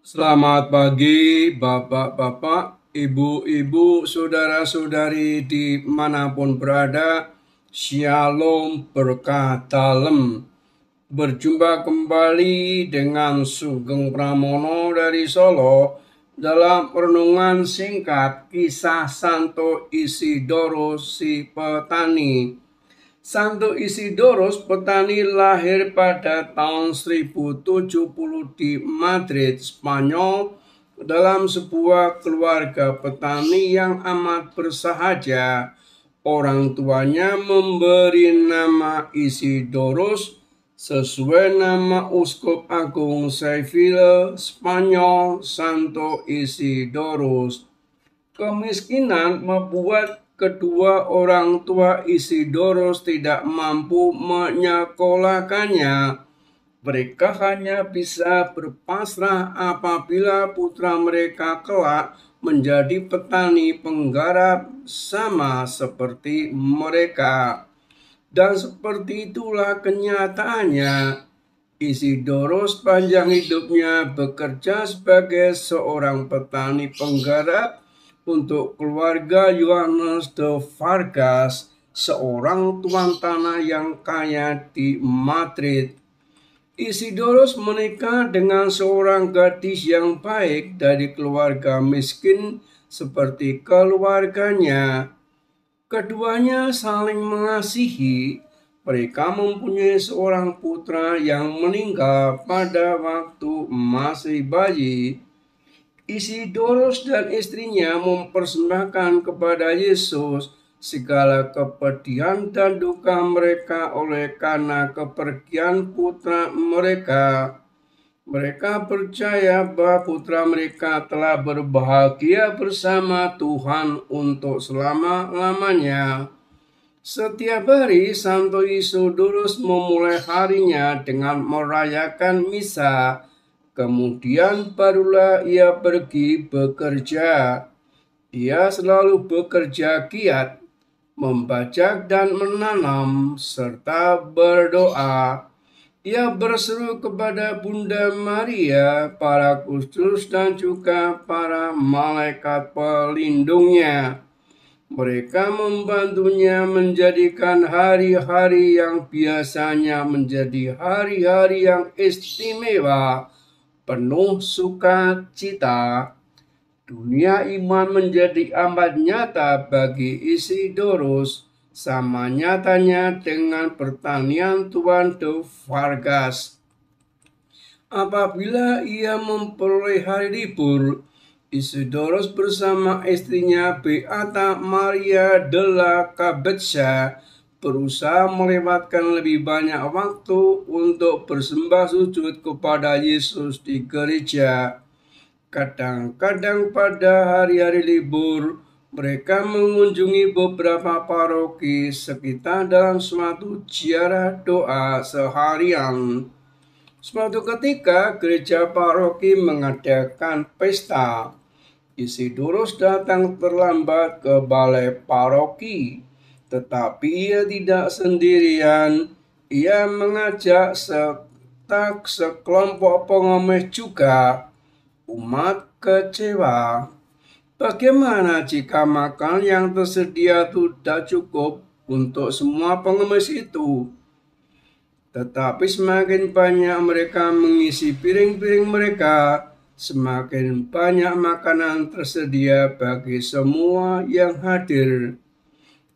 Selamat pagi Bapak-bapak, Ibu-ibu, Saudara-saudari di manapun berada Shalom berkah dalam Berjumpa kembali dengan Sugeng Pramono dari Solo dalam renungan singkat kisah Santo Isidoro si petani Santo Isidorus petani lahir pada tahun 1070 di Madrid, Spanyol dalam sebuah keluarga petani yang amat bersahaja. Orang tuanya memberi nama Isidorus sesuai nama Uskup Agung Seville, Spanyol, Santo Isidorus. Kemiskinan membuat kedua orang tua Isidoros tidak mampu menyekolahkannya. Mereka hanya bisa berpasrah apabila putra mereka kelak menjadi petani penggarap sama seperti mereka. Dan seperti itulah kenyataannya. Isidoros panjang hidupnya bekerja sebagai seorang petani penggarap untuk keluarga Yohanes de Vargas, seorang tuan tanah yang kaya di Madrid. Isidorus menikah dengan seorang gadis yang baik dari keluarga miskin seperti keluarganya. Keduanya saling mengasihi. Mereka mempunyai seorang putra yang meninggal pada waktu masih bayi. Isidorus dan istrinya mempersembahkan kepada Yesus segala kepedihan dan duka mereka oleh karena kepergian putra mereka. Mereka percaya bahwa putra mereka telah berbahagia bersama Tuhan untuk selama-lamanya. Setiap hari Santo Isidorus memulai harinya dengan merayakan misa Kemudian barulah ia pergi bekerja. Ia selalu bekerja kiat, membajak dan menanam, serta berdoa. Ia berseru kepada Bunda Maria, para kustus dan juga para malaikat pelindungnya. Mereka membantunya menjadikan hari-hari yang biasanya menjadi hari-hari yang istimewa penuh sukacita. Dunia iman menjadi amat nyata bagi Isidorus, sama nyatanya dengan pertanian Tuan de Vargas. Apabila ia memperoleh hari libur, Isidorus bersama istrinya Beata Maria de la Cabeza berusaha melewatkan lebih banyak waktu untuk bersembah sujud kepada Yesus di gereja. Kadang-kadang pada hari-hari libur, mereka mengunjungi beberapa paroki sekitar dalam suatu ziarah doa seharian. Suatu ketika gereja paroki mengadakan pesta. Isidorus datang terlambat ke balai paroki. Tetapi ia tidak sendirian, ia mengajak setak sekelompok pengomis juga. Umat kecewa. Bagaimana jika makan yang tersedia tidak cukup untuk semua pengemis itu? Tetapi semakin banyak mereka mengisi piring-piring mereka, semakin banyak makanan tersedia bagi semua yang hadir.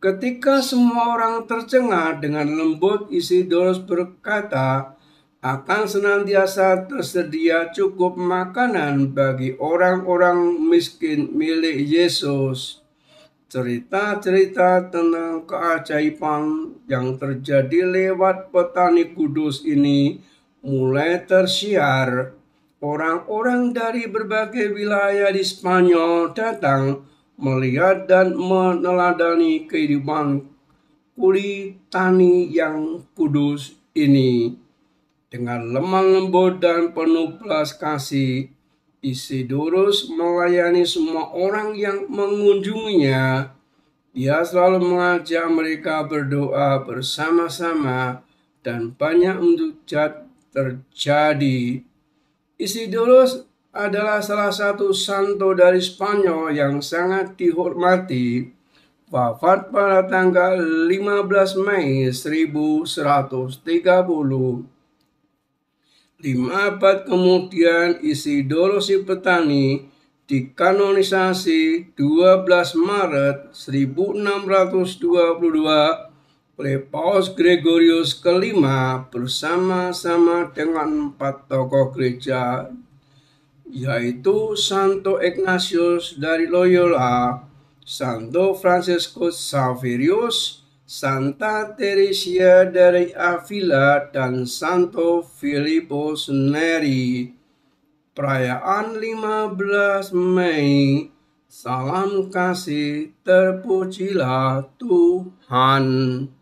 Ketika semua orang tercengang dengan lembut Isidorus berkata, akan senantiasa tersedia cukup makanan bagi orang-orang miskin milik Yesus. Cerita-cerita tentang keajaiban yang terjadi lewat petani kudus ini mulai tersiar. Orang-orang dari berbagai wilayah di Spanyol datang melihat dan meneladani kehidupan kuli tani yang kudus ini. Dengan lemah lembut dan penuh belas kasih, Isidorus melayani semua orang yang mengunjunginya. Dia selalu mengajak mereka berdoa bersama-sama dan banyak untuk terjadi. Isidorus adalah salah satu santo dari Spanyol yang sangat dihormati wafat pada tanggal 15 Mei 1130. Lima abad kemudian Isidoro si petani dikanonisasi 12 Maret 1622 oleh Paus Gregorius kelima bersama-sama dengan empat tokoh gereja yaitu Santo Ignatius dari Loyola, Santo Francisco Saverius, Santa Teresa dari Avila, dan Santo Filippo Neri. Perayaan 15 Mei, salam kasih terpujilah Tuhan.